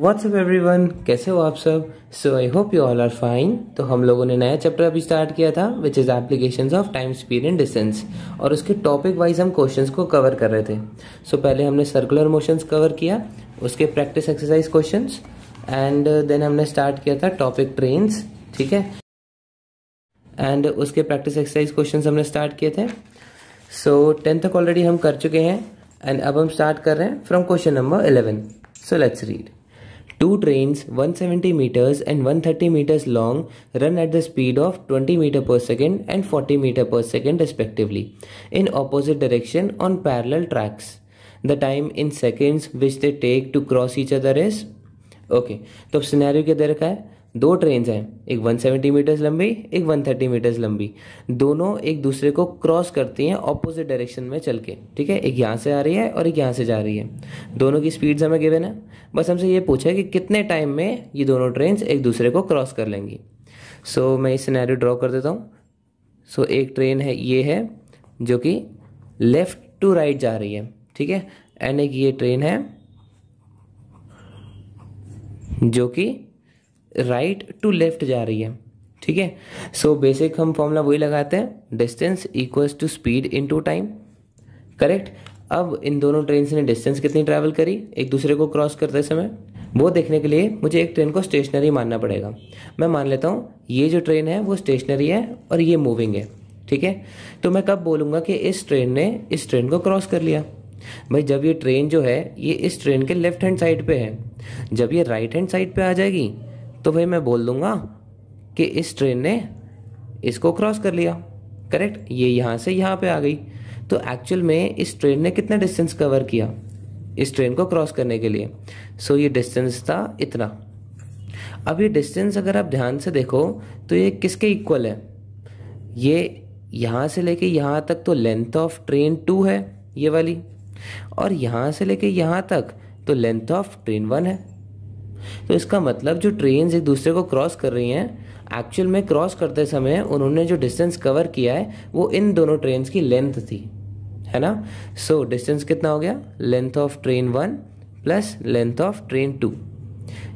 WhatsApp one कैसे हो आप सब so I hope you all are fine तो हम लोगों ने नया चैप्टर अभी स्टार्ट किया था which is application of time speed and distance और उसके टॉपिक वाइज हम क्वेश्चन को कवर कर रहे थे सो so, पहले हमने सर्कुलर मोशन कवर किया उसके practice exercise question and then हमने स्टार्ट किया था टॉपिक ट्रेन्स ठीक है एंड उसके प्रैक्टिस एक्सरसाइज क्वेश्चन हमने स्टार्ट किए थे सो टेंथ तक ऑलरेडी हम कर चुके हैं एंड अब हम स्टार्ट कर रहे हैं from question number eleven so let's read Two trains 170 meters and 130 meters long run at the speed of 20 meter per second and 40 meter per second respectively in opposite direction on parallel tracks. The time in seconds which they take to cross each other is okay, So scenario scenario क्या दे hai. दो train हैं एक 170 metres लंबी एक 130 metres लंबी दोनों एक दूसरे को क्रॉस करती हैं ऑपोजिट डायरेक्शन में चल के ठीक है एक यहाँ से आ रही है और एक यहाँ से जा रही है दोनों की स्पीड्स हमें गिवन है बस हमसे ये पूछा है कि कितने टाइम में ये दोनों ट्रेन एक दूसरे को क्रॉस कर लेंगी सो so, मैं इस सिनेरियो ड्रॉ कर देता हूँ सो so, एक ट्रेन है ये है जो कि लेफ़्ट टू राइट जा रही है ठीक है एंड एक ये ट्रेन है जो कि राइट टू लेफ्ट जा रही है ठीक है सो बेसिक हम फॉर्मूला वही लगाते हैं distance equals to speed to time correct अब इन दोनों ट्रेन ने डिस्टेंस कितनी ट्रैवल करी एक दूसरे को क्रॉस करते समय वो देखने के लिए मुझे एक ट्रेन को स्टेशनरी मानना पड़ेगा मैं मान लेता हूँ ये जो ट्रेन है वो स्टेशनरी है और ये मूविंग है ठीक है तो मैं कब बोलूँगा कि इस ट्रेन ने इस ट्रेन को क्रॉस कर लिया भाई जब ये ट्रेन जो है ये इस ट्रेन के लेफ्ट हैंड साइड पे है जब ये राइट हैंड साइड पे आ जाएगी तो भाई मैं बोल दूँगा कि इस ट्रेन ने इसको क्रॉस कर लिया करेक्ट ये यहाँ से यहाँ पे आ गई तो एक्चुअल में इस ट्रेन ने कितना डिस्टेंस कवर किया इस ट्रेन को क्रॉस करने के लिए सो ये डिस्टेंस था इतना अब ये डिस्टेंस अगर आप ध्यान से देखो तो ये किसके इक्वल है ये यहाँ से लेके यहाँ तक तो लेंथ ऑफ ट्रेन टू है ये वाली और यहाँ से लेके यहाँ तक तो लेंथ ऑफ ट्रेन वन है तो इसका मतलब जो ट्रेन एक दूसरे को क्रॉस कर रही हैं एक्चुअल में क्रॉस करते समय उन्होंने जो डिस्टेंस कवर किया है वो इन दोनों ट्रेन की लेंथ थी है ना सो so, डिस्टेंस कितना हो गया length of train one plus length of train two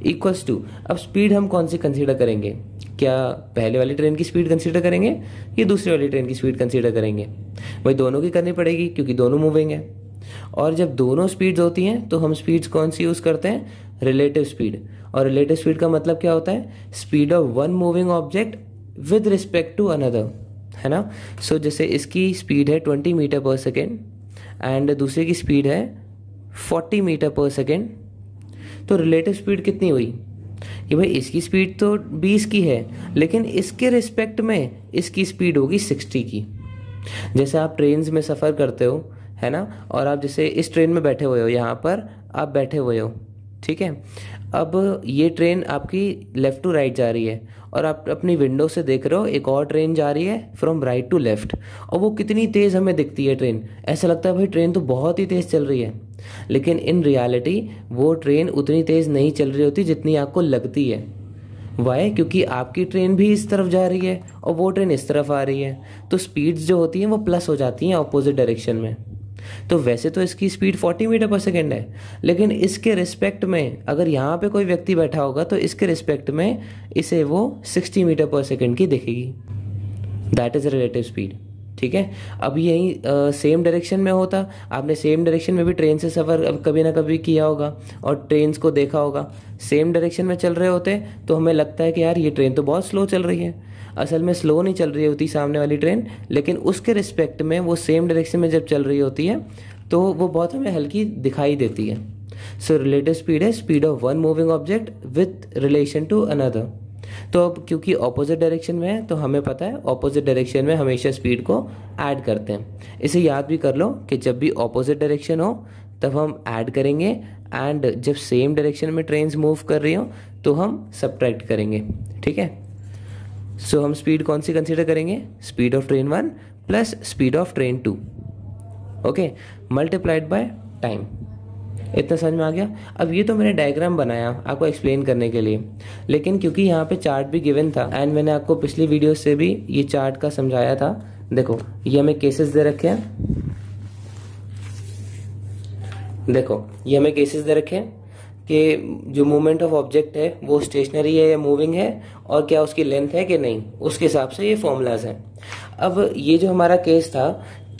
equals to अब स्पीड हम कौन सी कंसीडर करेंगे क्या पहले वाली ट्रेन की स्पीड कंसीडर करेंगे या दूसरी वाली ट्रेन की स्पीड कंसीडर करेंगे भाई दोनों की करनी पड़ेगी क्योंकि दोनों मूविंग है और जब दोनों स्पीड्स होती हैं तो हम स्पीड्स कौन सी यूज़ करते हैं रिलेटिव स्पीड और रिलेटिव स्पीड का मतलब क्या होता है speed of one moving object with respect to another है ना सो so, जैसे इसकी स्पीड है ट्वेंटी मीटर पर सेकेंड एंड दूसरे की स्पीड है फोर्टी मीटर पर सेकेंड तो रिलेटिव स्पीड कितनी हुई कि भाई इसकी स्पीड तो बीस की है लेकिन इसके रिस्पेक्ट में इसकी स्पीड होगी सिक्सटी की जैसे आप ट्रेन में सफ़र करते हो है ना और आप जैसे इस ट्रेन में बैठे हुए हो यहाँ पर आप बैठे हुए हो ठीक है अब ये ट्रेन आपकी लेफ़्ट टू राइट जा रही है और आप अपनी विंडो से देख रहे हो एक और ट्रेन जा रही है फ्रॉम राइट टू लेफ़्ट और वो कितनी तेज़ हमें दिखती है ट्रेन ऐसा लगता है भाई ट्रेन तो बहुत ही तेज़ चल रही है लेकिन इन रियलिटी वो ट्रेन उतनी तेज़ नहीं चल रही होती जितनी आपको लगती है वाई क्योंकि आपकी ट्रेन भी इस तरफ जा रही है और वो ट्रेन इस तरफ आ रही है तो स्पीड्स जो होती हैं वो प्लस हो जाती हैं अपोजिट डायरेक्शन में तो वैसे तो इसकी स्पीड 40 मीटर पर सेकेंड है लेकिन इसके रिस्पेक्ट में अगर यहाँ पे कोई व्यक्ति बैठा होगा तो इसके रिस्पेक्ट में इसे वो 60 मीटर पर सेकेंड की दिखेगी दैट इज़ रिलेटिव स्पीड ठीक है अब यही सेम डायरेक्शन में होता आपने सेम डायरेक्शन में भी ट्रेन से सफ़र कभी ना कभी किया होगा और ट्रेन को देखा होगा सेम डायरेक्शन में चल रहे होते तो हमें लगता है कि यार ये ट्रेन तो बहुत स्लो चल रही है असल में स्लो नहीं चल रही होती सामने वाली ट्रेन लेकिन उसके रिस्पेक्ट में वो सेम डायरेक्शन में जब चल रही होती है तो वो बहुत हमें हल्की दिखाई देती है सो रिलेटिव स्पीड है speed of one moving object with relation to another तो अब क्योंकि ऑपोजिट डायरेक्शन में है तो हमें पता है ऑपोजिट डायरेक्शन में हमेशा स्पीड को ऐड करते हैं इसे याद भी कर लो कि जब भी ऑपोजिट डायरेक्शन हो तब हम ऐड करेंगे एंड जब सेम डायरेक्शन में ट्रेन मूव कर रही हो तो हम सब्ट्रैक्ट करेंगे ठीक है सो so, हम स्पीड कौन सी कंसिडर करेंगे speed of train one plus speed of train two okay multiplied by time इतना समझ में आ गया अब ये तो मैंने डायग्राम बनाया आपको एक्सप्लेन करने के लिए लेकिन क्योंकि यहाँ पे चार्ट भी गिवन था एंड मैंने आपको पिछली वीडियो से भी ये चार्ट का समझाया था देखो ये हमें केसेस दे रखे हैं देखो ये हमें केसेस दे रखे हैं कि जो मूवमेंट ऑफ ऑब्जेक्ट है वो स्टेशनरी है या मूविंग है और क्या उसकी लेंथ है कि नहीं उसके हिसाब से ये फॉर्मूलाज हैं अब ये जो हमारा केस था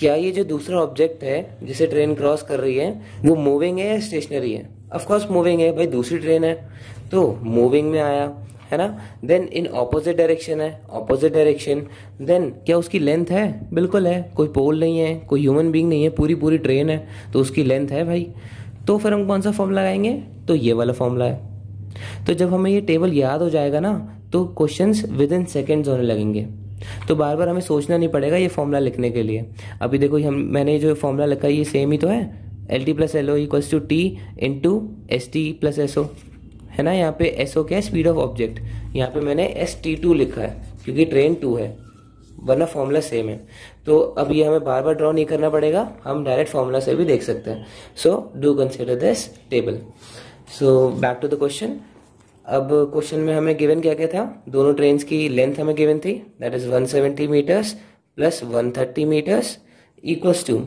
क्या ये जो दूसरा ऑब्जेक्ट है जिसे ट्रेन क्रॉस कर रही है वो मूविंग है या स्टेशनरी है ऑफकोर्स मूविंग है भाई दूसरी ट्रेन है तो मूविंग में आया है ना देन इन ऑपोजिट डायरेक्शन है ऑपोजिट डायरेक्शन देन क्या उसकी लेंथ है बिल्कुल है कोई पोल नहीं है कोई ह्यूमन बींग नहीं है पूरी पूरी ट्रेन है तो उसकी लेंथ है भाई तो फिर हम कौन सा फॉर्म लगाएंगे तो ये वाला फॉर्मूला है तो जब हमें ये टेबल याद हो जाएगा ना तो क्वेश्चंस विद इन सेकेंड्स होने लगेंगे तो बार बार हमें सोचना नहीं पड़ेगा ये फॉर्मूला लिखने के लिए अभी देखो हम मैंने जो फॉर्मूला लिखा है ये सेम ही तो है L T plus L O equals to T to S T plus S O है ना यहाँ पे एस ओ क्या है स्पीड ऑफ ऑब्जेक्ट यहाँ पे मैंने एस टी टू लिखा है क्योंकि ट्रेन टू है वरना फॉर्मूला सेम है तो अब ये हमें बार बार ड्रॉ नहीं करना पड़ेगा हम डायरेक्ट फॉर्मूला से भी देख सकते हैं so do consider this table so back to the question अब क्वेश्चन में हमें गिवन क्या क्या था दोनों ट्रेन की लेंथ हमें गिवन थी that is 170 meters plus 130 meters equals to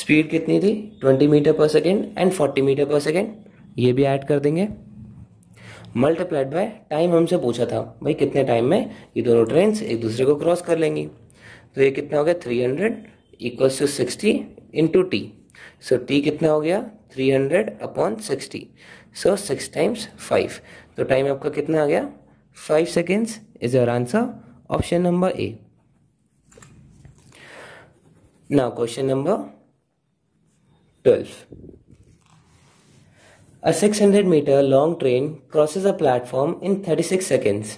speed कितनी थी 20 मीटर पर सेकेंड एंड 40 मीटर पर सेकेंड ये भी ऐड कर देंगे मल्टीप्लाइड बाय टाइम हमसे पूछा था भाई कितने टाइम में ये दोनों ट्रेन एक दूसरे को क्रॉस कर लेंगी तो ये कितना हो गया three hundred equals to sixty into T so T कितना हो गया three hundred upon sixty so six times five तो टाइम आपका कितना आ गया five seconds is your answer option number A now question number twelve A 600 meter long train crosses a platform in 36 seconds,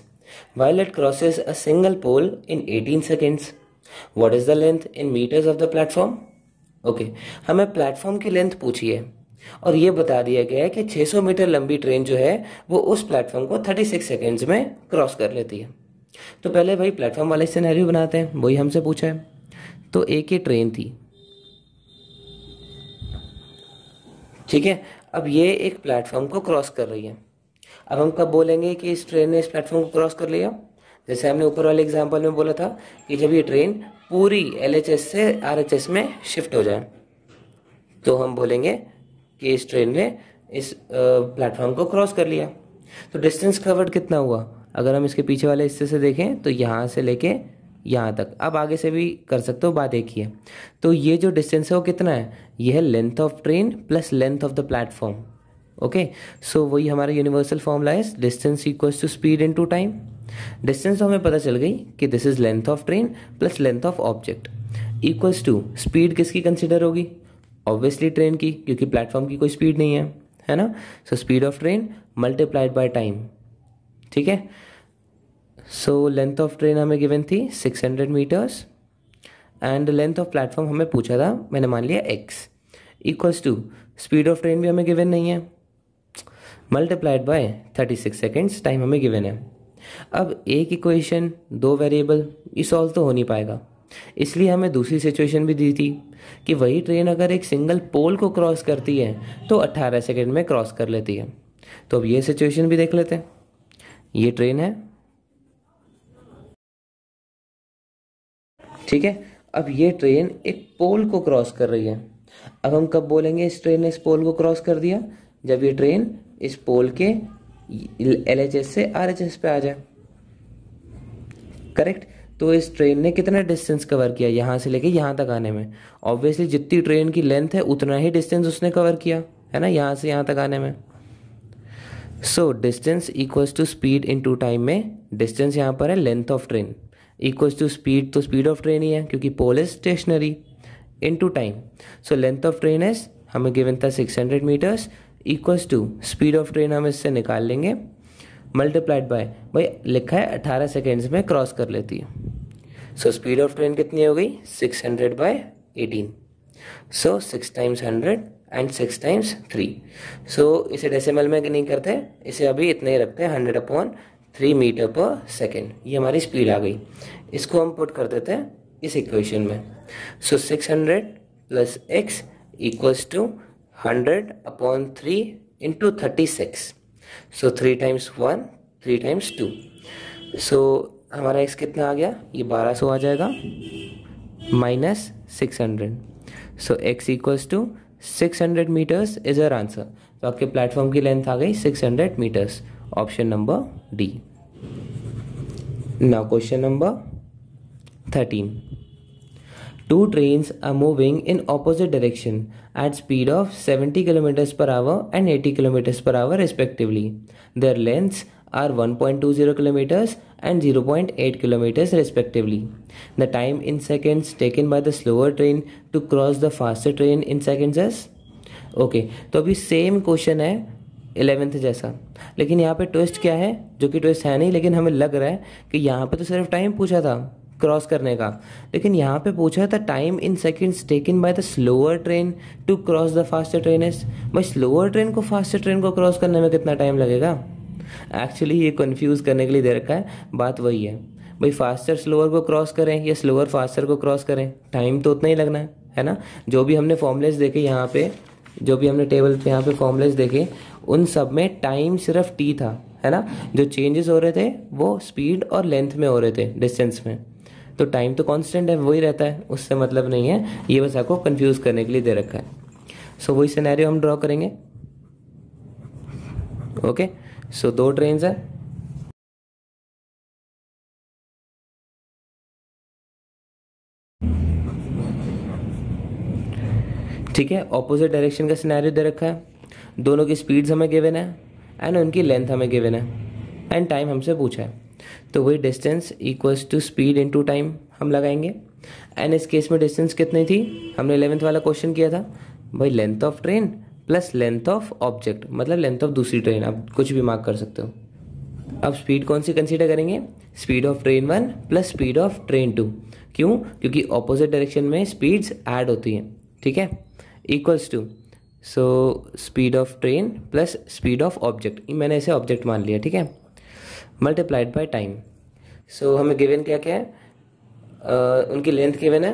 while it crosses a single pole in 18 seconds. What is the length in meters of the platform? Okay, हमें platform की length पूछी है और ये बता दिया गया है कि 600 मीटर लंबी ट्रेन जो है वो उस प्लेटफॉर्म को 36 सेकेंड्स में क्रॉस कर लेती है तो पहले भाई प्लेटफॉर्म वाले सिनेरियो बनाते हैं वही हमसे पूछा है तो एक ही ट्रेन थी ठीक है अब ये एक प्लेटफॉर्म को क्रॉस कर रही है अब हम कब बोलेंगे कि इस ट्रेन ने इस प्लेटफॉर्म को क्रॉस कर लिया जैसे हमने ऊपर वाले एग्जाम्पल में बोला था कि जब ये ट्रेन पूरी एल से आर में शिफ्ट हो जाए तो हम बोलेंगे कि इस ट्रेन ने इस प्लेटफॉर्म को क्रॉस कर लिया तो डिस्टेंस कवर्ड कितना हुआ अगर हम इसके पीछे वाले हिस्से से देखें तो यहाँ से लेके यहाँ तक अब आगे से भी कर सकते हो बात एक ही है तो ये जो डिस्टेंस है वो कितना है ये है length of train plus length of the platform okay so वही हमारा यूनिवर्सल फॉर्मूला है distance equals to speed into time distance तो हमें पता चल गई कि this is length of train plus length of object equals to speed किसकी कंसिडर होगी ऑब्वियसली ट्रेन की क्योंकि प्लेटफॉर्म की कोई स्पीड नहीं है है ना so speed of train multiplied by time ठीक है सो लेंथ ऑफ ट्रेन हमें गिवन थी six hundred meters and length of platform हमें पूछा था मैंने मान लिया X equals to speed of train भी हमें गिवन नहीं है multiplied by thirty six seconds time हमें गिवन है अब एक इक्वेशन दो वेरिएबल ये सॉल्व तो हो नहीं पाएगा इसलिए हमें दूसरी सिचुएशन भी दी थी कि वही ट्रेन अगर एक सिंगल पोल को क्रॉस करती है तो 18 सेकेंड में क्रॉस कर लेती है तो अब ये सिचुएशन भी देख लेते हैं ये ट्रेन है ठीक है अब ये ट्रेन एक पोल को क्रॉस कर रही है अब हम कब बोलेंगे इस ट्रेन ने इस पोल को क्रॉस कर दिया जब ये ट्रेन इस पोल के एल से आर पे आ जाए करेक्ट तो इस ट्रेन ने कितना डिस्टेंस कवर किया यहाँ से लेके यहाँ तक आने में ऑब्वियसली जितनी ट्रेन की लेंथ है उतना ही डिस्टेंस उसने कवर किया है ना यहाँ से यहाँ तक आने में so distance equals to speed into time में डिस्टेंस यहाँ पर है length of train equals to speed तो स्पीड ऑफ ट्रेन ही है क्योंकि pole is stationary into time so length of train is हमें गिवन था six hundred meters equals to speed of train हम इससे निकाल लेंगे मल्टीप्लाइड बाय भाई लिखा है अठारह सेकेंड्स में क्रॉस कर लेती है सो स्पीड ऑफ ट्रेन कितनी हो गई six hundred by eighteen so six times hundred and six times three so इसे डेसिमल में नहीं करते इसे अभी इतने ही रखते हैं हंड्रेड अपॉन थ्री मीटर पर सेकेंड ये हमारी स्पीड आ गई इसको हम पुट कर देते हैं इस इक्वेशन में so six hundred plus X equals to hundred upon three into thirty six so three times one three times two so हमारा एक्स कितना आ गया ये बारह सौ आ जाएगा minus six hundred so X equals to six hundred meters is our answer तो आपके प्लेटफॉर्म की लेंथ आ गई six hundred meters option number D now question number thirteen Two trains are moving in opposite direction at speed of 70 km per hour and 80 km per hour respectively. Their lengths are 1.20 km and 0.8 km respectively. The time in seconds taken by the slower train to cross the faster train in seconds is okay, तो अभी same question है eleventh जैसा लेकिन यहाँ पे twist क्या है जो कि ट्विस्ट है नहीं लेकिन हमें लग रहा है कि यहाँ पे तो सिर्फ टाइम पूछा था क्रॉस करने का लेकिन यहाँ पे पूछा था time in seconds taken by the slower train to cross the faster train is भाई स्लोअर ट्रेन को फास्टर ट्रेन को क्रॉस करने में कितना टाइम लगेगा एक्चुअली ये कन्फ्यूज़ करने के लिए दे रखा है बात वही है भाई फास्टर स्लोअर को क्रॉस करें या स्लोअर फास्टर को क्रॉस करें टाइम तो उतना ही लगना है है ना जो भी हमने फॉर्मुलेस देखे यहाँ पे जो भी हमने टेबल पे यहाँ पे फॉर्मुलेस देखे उन सब में टाइम सिर्फ टी था है ना जो चेंजेस हो रहे थे वो स्पीड और लेंथ में हो रहे थे डिस्टेंस में तो टाइम तो कॉन्स्टेंट है वही रहता है उससे मतलब नहीं है ये बस आपको कन्फ्यूज़ करने के लिए दे रखा है सो so, वही सिनेरियो हम ड्रॉ करेंगे ओके okay? सो so, दो ट्रेन है ठीक है ऑपोजिट डायरेक्शन का सिनेरियो दे रखा है दोनों की स्पीड्स हमें गिवन है एंड उनकी लेंथ हमें गिवन है एंड टाइम हमसे पूछा है तो वही distance equals to speed to time हम लगाएंगे एंड इस केस में डिस्टेंस कितनी थी हमने इलेवेंथ वाला क्वेश्चन किया था भाई length of train plus length of object मतलब लेंथ ऑफ दूसरी ट्रेन आप कुछ भी मार्क कर सकते हो अब स्पीड कौन सी कंसीडर करेंगे speed of train one plus speed of train two क्यों क्योंकि ऑपोजिट डायरेक्शन में स्पीड्स ऐड होती हैं ठीक है equals to so speed of train plus speed of object मैंने इसे ऑब्जेक्ट मान लिया ठीक है मल्टीप्लाइड बाय टाइम सो हमें गिवन क्या क्या है uh, उनकी लेंथ गिवन है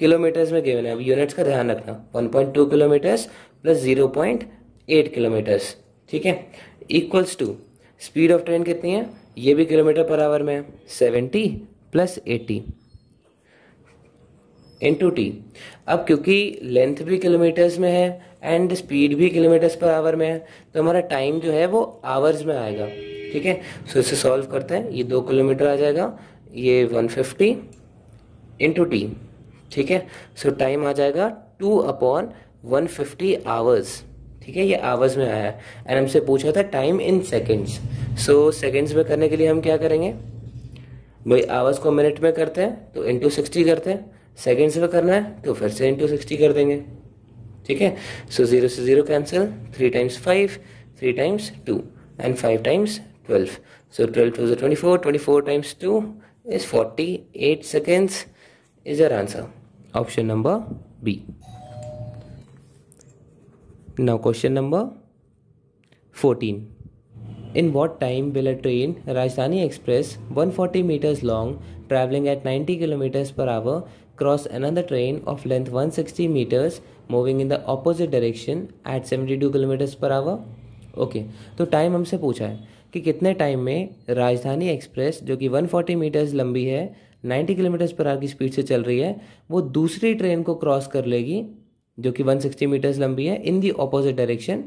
किलोमीटर्स में गिवन है अब यूनिट्स का ध्यान रखना 1.2 किलोमीटर्स प्लस 0.8 किलोमीटर्स ठीक है equals to speed of train कितनी है ये भी किलोमीटर पर आवर में है seventy plus eighty to T अब क्योंकि लेंथ भी किलोमीटर्स में है एंड स्पीड भी किलोमीटर्स पर आवर में है तो हमारा टाइम जो है वो आवर्स में आएगा ठीक है सो इसे सॉल्व करते हैं ये दो किलोमीटर आ जाएगा ये वन फिफ्टी इंटू टी ठीक है सो टाइम आ जाएगा two upon one fifty hours ठीक है ये आवर्स में आया है एंड हमसे पूछा था time in seconds so seconds में करने के लिए हम क्या करेंगे भाई आवर्स को मिनट में करते हैं तो इंटू सिक्सटी करते हैं सेकेंड्स में करना है तो फिर से इंटू सिक्सटी कर देंगे ठीक है सो ज़ीरो से zero cancel three times five three times two and five times 12 so 12 to the 24 24 times 2 is 48 seconds is your answer option number b now question number 14 in what time will a train rajdhani express 140 meters long traveling at 90 kilometers per hour cross another train of length 160 meters moving in the opposite direction at 72 kilometers per hour okay, so time हमसे पूछा है कि कितने time में राजधानी express जो कि 140 metres लंबी है 90 किलोमीटर्स पर आर की स्पीड से चल रही है वो दूसरी ट्रेन को क्रॉस कर लेगी जो कि 160 मीटर्स लंबी है in the opposite direction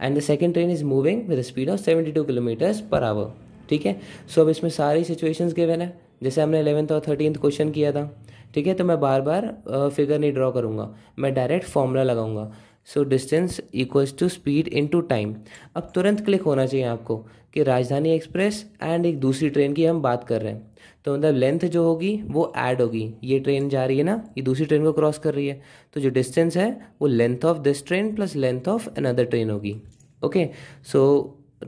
and the second train is moving with speed of seventy two kilometers पर आवर ठीक है सो अब इसमें सारी सिचुएशंस गिवन है जैसे हमने इलेवेंथ और थर्टीन क्वेश्चन किया था ठीक है तो मैं बार बार फिगर नहीं ड्रॉ करूँगा मैं डायरेक्ट फॉर्मूला लगाऊंगा so distance equals to speed into time अब तुरंत क्लिक होना चाहिए आपको कि राजधानी एक्सप्रेस एंड एक दूसरी ट्रेन की हम बात कर रहे हैं तो मतलब लेंथ जो होगी वो ऐड होगी ये ट्रेन जा रही है ना ये दूसरी ट्रेन को क्रॉस कर रही है तो जो डिस्टेंस है वो length of this train plus length of another train होगी ओके सो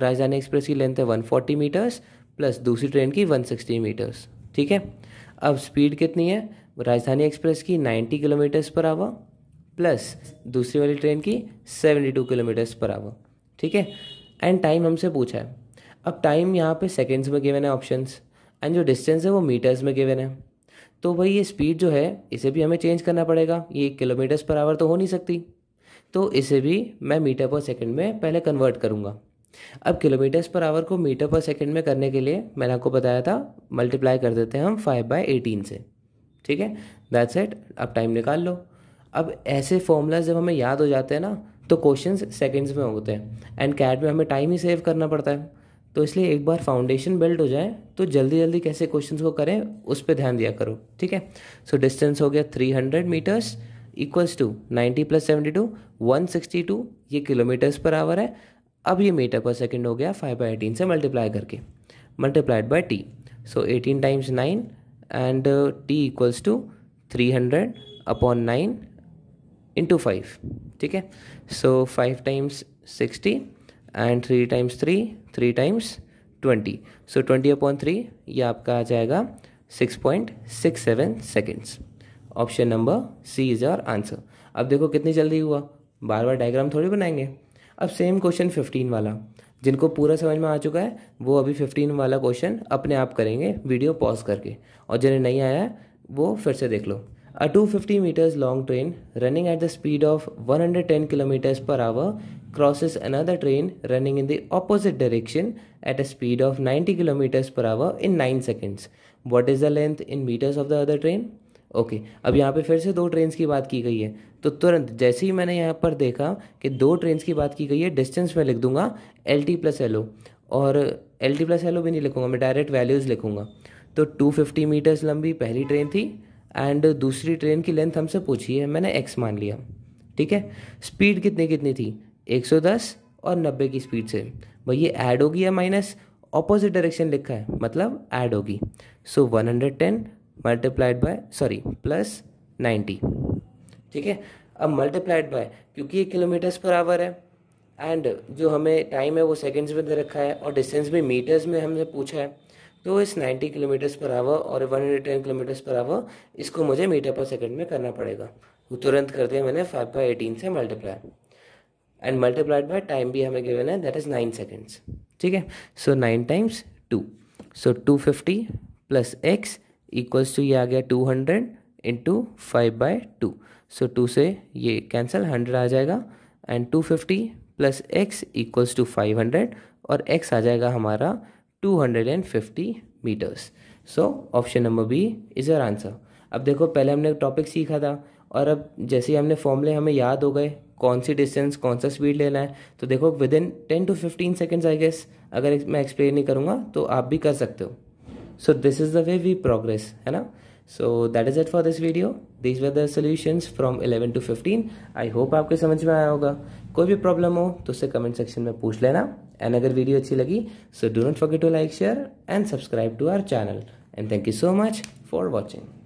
राजधानी एक्सप्रेस की लेंथ है 140 मीटर्स प्लस दूसरी ट्रेन की 160 मीटर्स ठीक है अब स्पीड कितनी है राजधानी एक्सप्रेस की 90 किलोमीटर्स पर आवर प्लस दूसरी वाली ट्रेन की सेवेंटी टू किलोमीटर्स पर आवर ठीक है एंड टाइम हमसे पूछा है अब टाइम यहाँ पे सेकेंड्स में गिवन है ऑप्शन एंड जो डिस्टेंस है वो मीटर्स में गिवन है तो भाई ये स्पीड जो है इसे भी हमें चेंज करना पड़ेगा ये किलोमीटर्स पर आवर तो हो नहीं सकती तो इसे भी मैं मीटर पर सेकंड में पहले कन्वर्ट करूँगा अब किलोमीटर्स पर आवर को मीटर पर सेकंड में करने के लिए मैंने आपको बताया था मल्टीप्लाई कर देते हैं हम फाइव बाई एटीन से ठीक है दैट्स इट आप टाइम निकाल लो अब ऐसे फॉर्मूलाज जब हमें याद हो जाते हैं ना तो क्वेश्चन सेकेंड्स में होते हैं एंड कैट में हमें टाइम ही सेव करना पड़ता है तो इसलिए एक बार फाउंडेशन बिल्ड हो जाए तो जल्दी जल्दी कैसे क्वेश्चन को करें उस पर ध्यान दिया करो ठीक है सो डिस्टेंस हो गया three hundred meters equals to ninety plus seventy two one sixty two ये किलोमीटर्स पर आवर है अब ये मीटर पर सेकेंड हो गया फाइव बाई एटीन से मल्टीप्लाई करके multiplied by T so eighteen times nine and T equals to three hundred upon nine into five ठीक है so five times sixty and three times three three times twenty so twenty upon three ये आपका आ जाएगा six point six seven seconds option number C is our answer अब देखो कितनी जल्दी हुआ बार बार डायग्राम थोड़ी बनाएंगे अब सेम क्वेश्चन फिफ्टीन वाला जिनको पूरा समझ में आ चुका है वो अभी फिफ्टीन वाला क्वेश्चन अपने आप करेंगे वीडियो पॉज करके और जिन्हें नहीं आया है वो फिर से देख लो A 250 meters long train running at the speed of 110 kilometers per hour crosses another train running in the opposite direction at a speed of 90 kilometers per hour in 9 seconds. What is the length in meters of the other train? Okay okay, अब यहाँ पे फिर से दो trains की बात की गई है तो तुरंत जैसे ही मैंने यहाँ पर देखा कि दो ट्रेन्स की बात की गई है डिस्टेंस में लिख दूंगा L T plus L O और L T plus L O भी नहीं लिखूंगा मैं डायरेक्ट वैल्यूज़ लिखूंगा तो 250 मीटर्स लंबी पहली ट्रेन थी एंड दूसरी ट्रेन की लेंथ हमसे पूछी है मैंने एक्स मान लिया ठीक है स्पीड कितनी कितनी थी 110 और 90 की स्पीड से भैया ऐड होगी या माइनस ऑपोजिट डायरेक्शन लिखा है मतलब ऐड होगी so one 110 ten multiplied by sorry plus 90 ठीक है अब मल्टीप्लाइड बाय क्योंकि ये किलोमीटर्स पर आवर है एंड जो हमें टाइम है वो सेकेंड्स में दे रखा है और डिस्टेंस भी मीटर्स में हमने पूछा है तो इस 90 किलोमीटर्स पर आवर और 110 किलोमीटर्स पर आवर इसको मुझे मीटर पर सेकेंड में करना पड़ेगा वो तो तुरंत कर दिया मैंने फाइव बाई एटीन से multiply and multiplied by time भी हमें गिवन है दैट इज़ नाइन सेकेंड्स ठीक है so nine times two so two fifty plus X equals to ये आ गया two hundred into five by two so two से ये कैंसिल हंड्रेड आ जाएगा and two fifty plus X equals to five hundred और एक्स आ जाएगा हमारा 250 meters so option number B is your answer अब देखो पहले हमने टॉपिक सीखा था और अब जैसे हमने फॉर्मूले हमें याद हो गए कौन सी डिस्टेंस कौन सा स्पीड लेना है तो देखो within ten to fifteen seconds I guess अगर मैं एक्सप्लेन नहीं करूँगा तो आप भी कर सकते हो so this is the way we progress है ना so that is it for this video this were the solutions from eleven to fifteen I hope आपके समझ में आया होगा कोई भी प्रॉब्लम हो तो उससे कमेंट सेक्शन में पूछ लेना एंड अगर वीडियो अच्छी लगी so do not forget to like share and subscribe to our channel and thank you so much for watching